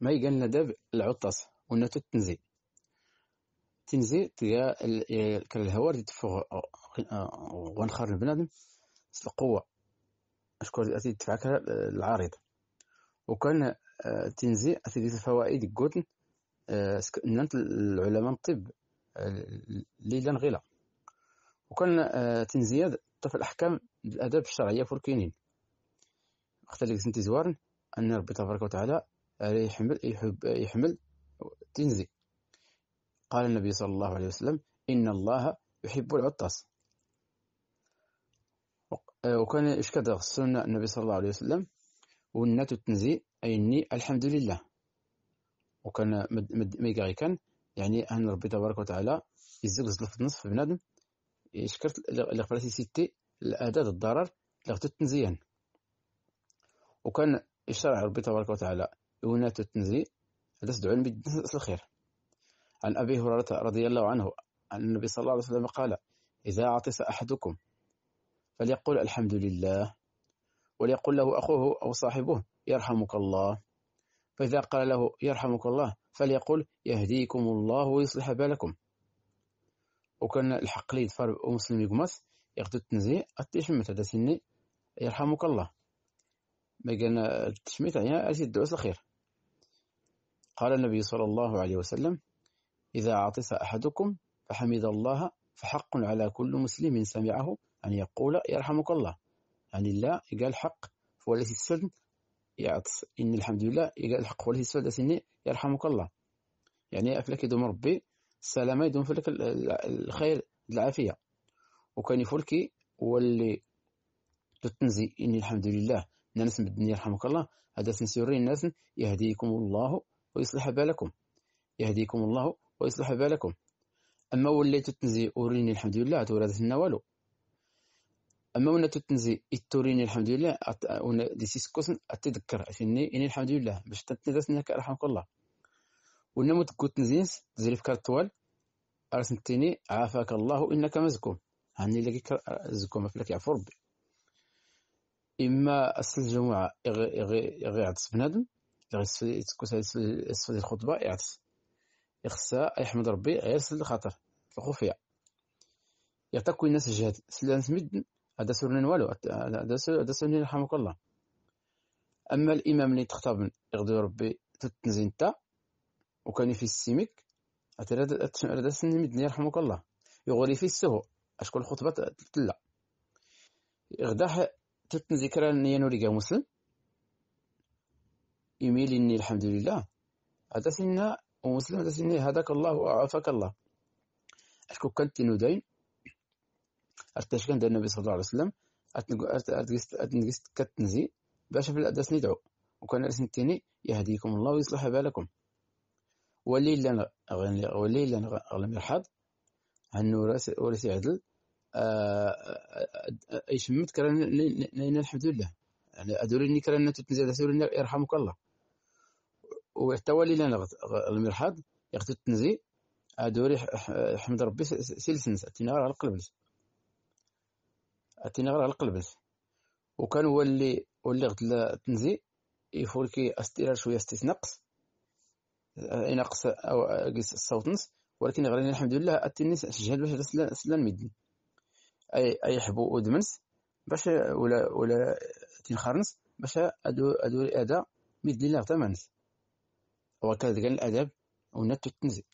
ما يقال ندب العطس ونتو التنزي تنزي تيا كان الهواء اللي تفوق آه، غنخر البنادم القوة شكون أتي تفعك العارض وكان آه، تنزي أتي الفوائد قوتن آه، نانت العلماء الطب ليلا غلا وكان تنزياد طف الأحكام الأداب الشرعية فوركينين اختلف سنتي زوارن أن ربي تبارك وتعالى عليه آه، يحمل يحب يحمل تنزي قال النبي صلى الله عليه وسلم إن الله يحب العطاس آه، وكان إشكاد السنة النبي صلى الله عليه وسلم والنات التنزي إني الحمد لله وكان ميغاري كان يعني أن ربي تبارك وتعالى يزلزل في النصف بنادم يشكرت لغفلتي ستي الأعداد الضرر لغتو التنزيان وكان يشرع ربي تبارك وتعالى دونات التنزيل هذا تدعو الخير عن أبي هريرة رضي الله عنه أن النبي صلى الله عليه وسلم قال إذا عطس أحدكم فليقول الحمد لله وليقول له أخوه أو صاحبه يرحمك الله فإذا قال له يرحمك الله فليقول يهديكم الله ويصلح بالكم وكان الحقلي فرب ومسلم يقمص ياخذ التنزيه التشمت هذا سني يرحمك الله ما كان التشميت يعني أجي الدعوة الخير قال النبي صلى الله عليه وسلم إذا عطس أحدكم فحمد الله فحق على كل مسلم سمعه أن يقول يرحمك الله يعني لا قال حق وليس السلم يعطس إن الحمد لله قال حق وليس السلم سني يرحمك الله يعني أفلك يدوم ربي السلامة يدوم فلك الخير العافية وكان يفلكي واللي تتنزي إن الحمد لله الناس مدني يرحمك الله هذا سنسيرين الناس يهديكم الله ويصلح بالكم يهديكم الله ويصلح بالكم أما وليت التنزي أوريني الحمد لله تورثنا والو أما ولا تتنزي إتوريني الحمد لله ونا دي سيسكوسن أتذكر أثني إني الحمد لله باش تتنزي رحمك الله ونا متكو تنزيس تزريف كارتوال أرسنتيني عافاك الله إنك مزكوم هاني لك زكوم فلك يعفو ربي إما أصل الجمعة يغي يغي يغي عطس بنادم اللي يعني يتسكت هاد الخطبه يعطس يخصها يحمد ربي غير سل الخاطر الخفيه يعطى كل الناس الجهد سلان سمد هذا سرنا والو هذا سرنا يرحمك الله اما الامام اللي تختار يغدو ربي تتنزين انت وكان في السيمك هذا سن مدني يرحمك الله يغوري في السهو اشكون الخطبه تلا غدا تتنزي كرا نيانو ليغا مسلم يميلني الحمد لله هذا سنة ومسلم هذا سنة هذاك الله وعافاك الله أشكو كانت نودين أرتاش كان النبي صلى الله عليه وسلم أتنقست كتنزي باش في الأدرس ندعو وكان الاسم الثاني يهديكم الله ويصلح بالكم وليلا وليلا غلم يرحض هنو راس ورسي عدل يشمت كرا الحمد لله يعني أدوري كرا تتنزل يرحمك الله وتولي لنا المرحاض يغطي التنزي ادوري حمد ربي سيلسنس نس اتينا غير على القلب اتينا غير على القلب وكان هو اللي واللي غتلا التنزي يفولكي استيرار شويه استثناقص ينقص او الصوت نس ولكن غير الحمد لله اتيني سجل باش سلان ميدني اي اي حبو ودمنس باش ولا ولا تنخرنس باش ادو ادو ادا ميدني لا تمنس وكذلك الأدب هناك التنزيل